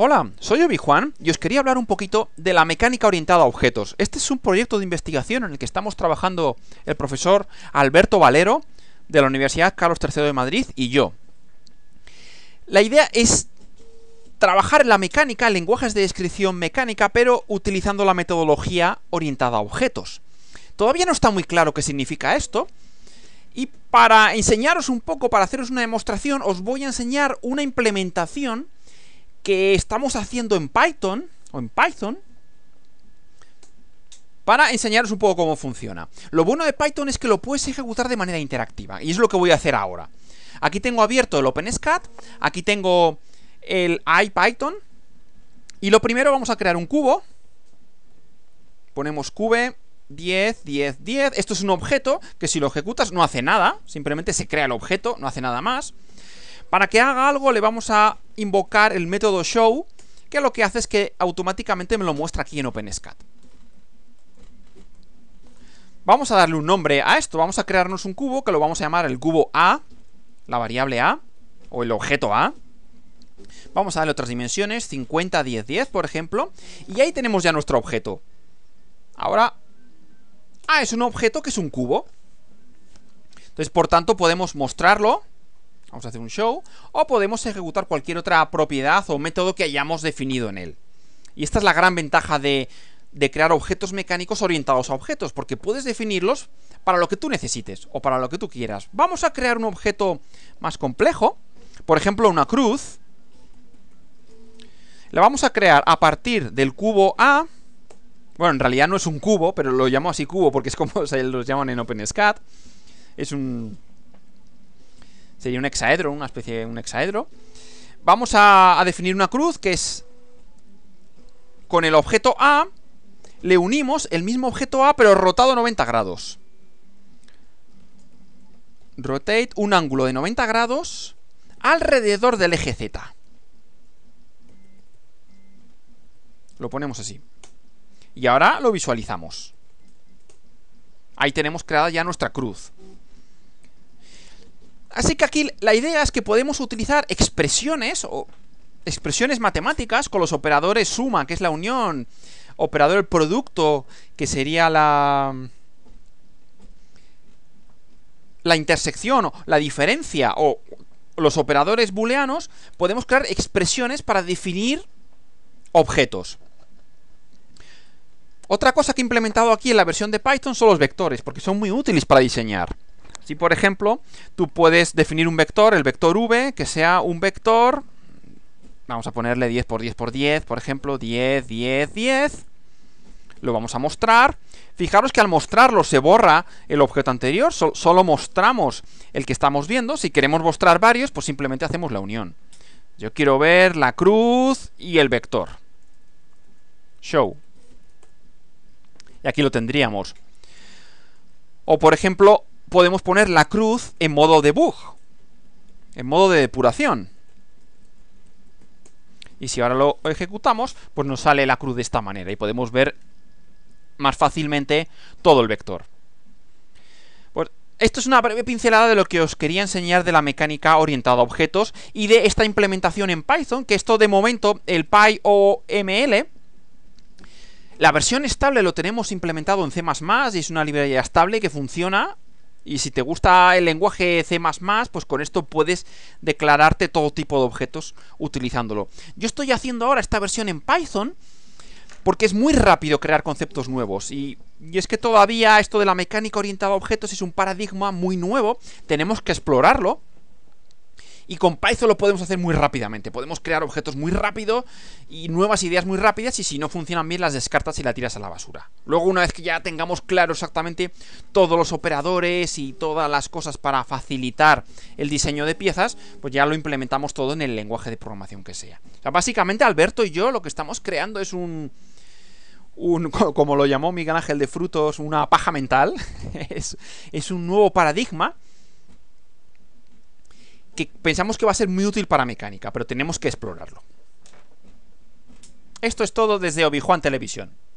Hola, soy Obi Juan y os quería hablar un poquito de la mecánica orientada a objetos. Este es un proyecto de investigación en el que estamos trabajando el profesor Alberto Valero de la Universidad Carlos III de Madrid y yo. La idea es trabajar la mecánica, lenguajes de descripción mecánica, pero utilizando la metodología orientada a objetos. Todavía no está muy claro qué significa esto, y para enseñaros un poco, para haceros una demostración, os voy a enseñar una implementación que estamos haciendo en Python o en Python para enseñaros un poco cómo funciona. Lo bueno de Python es que lo puedes ejecutar de manera interactiva y es lo que voy a hacer ahora. Aquí tengo abierto el OpenSCAD, aquí tengo el IPython y lo primero vamos a crear un cubo. Ponemos cube 10, 10, 10. Esto es un objeto que si lo ejecutas no hace nada, simplemente se crea el objeto, no hace nada más. Para que haga algo le vamos a invocar el método show, que lo que hace es que automáticamente me lo muestra aquí en OpenSCAD. Vamos a darle un nombre a esto, vamos a crearnos un cubo que lo vamos a llamar el cubo A, la variable A, o el objeto A. Vamos a darle otras dimensiones, 50, 10, 10, por ejemplo, y ahí tenemos ya nuestro objeto. Ahora, A ah, es un objeto que es un cubo. Entonces, por tanto, podemos mostrarlo Vamos a hacer un show. O podemos ejecutar cualquier otra propiedad o método que hayamos definido en él. Y esta es la gran ventaja de, crear objetos mecánicos orientados a objetos, porque puedes definirlos para lo que tú necesites o para lo que tú quieras. Vamos a crear un objeto más complejo, por ejemplo una cruz. La vamos a crear a partir del cubo A. Bueno, en realidad no es un cubo, pero lo llamo así cubo porque es como se los llaman en OpenSCAD. Es un Sería un hexaedro, una especie de un hexaedro. Vamos a, a definir una cruz que es con el objeto A le unimos el mismo objeto A pero rotado 90 grados. Rotate un ángulo de 90 grados alrededor del eje Z. Lo ponemos así. Y ahora lo visualizamos. Ahí tenemos creada ya nuestra cruz. Así que aquí la idea es que podemos utilizar expresiones o expresiones matemáticas con los operadores suma, que es la unión, operador producto, que sería la la intersección o la diferencia o los operadores booleanos, podemos crear expresiones para definir objetos. Otra cosa que he implementado aquí en la versión de Python son los vectores, porque son muy útiles para diseñar. Si, por ejemplo, tú puedes definir un vector, el vector v, que sea un vector, vamos a ponerle 10 por 10 por 10, por ejemplo, 10, 10, 10, lo vamos a mostrar. Fijaros que al mostrarlo se borra el objeto anterior, solo mostramos el que estamos viendo. Si queremos mostrar varios, pues simplemente hacemos la unión. Yo quiero ver la cruz y el vector. Show. Y aquí lo tendríamos. O por ejemplo, podemos poner la cruz en modo debug, en modo de depuración. Y si ahora lo ejecutamos, pues nos sale la cruz de esta manera y podemos ver más fácilmente todo el vector. Pues esto es una breve pincelada de lo que os quería enseñar de la mecánica orientada a objetos y de esta implementación en Python, que esto de momento, el PyOML, la versión estable lo tenemos implementado en C++ y es una librería estable que funciona y si te gusta el lenguaje C++, pues con esto puedes declararte todo tipo de objetos utilizándolo. Yo estoy haciendo ahora esta versión en Python porque es muy rápido crear conceptos nuevos y, y, es que todavía esto de la mecánica orientada a objetos es un paradigma muy nuevo, tenemos que explorarlo y con Python lo podemos hacer muy rápidamente. Podemos crear objetos muy rápido y nuevas ideas muy rápidas y si no funcionan bien las descartas y las tiras a la basura. Luego una vez que ya tengamos claro exactamente todos los operadores y todas las cosas para facilitar el diseño de piezas, pues ya lo implementamos todo en el lenguaje de programación que sea. O sea, básicamente Alberto y yo lo que estamos creando es un... Un, como lo llamó Miguel Ángel de Frutos, una paja mental. es, es un nuevo paradigma que pensamos que va a ser muy útil para mecánica, pero tenemos que explorarlo. Esto es todo desde obi Televisión.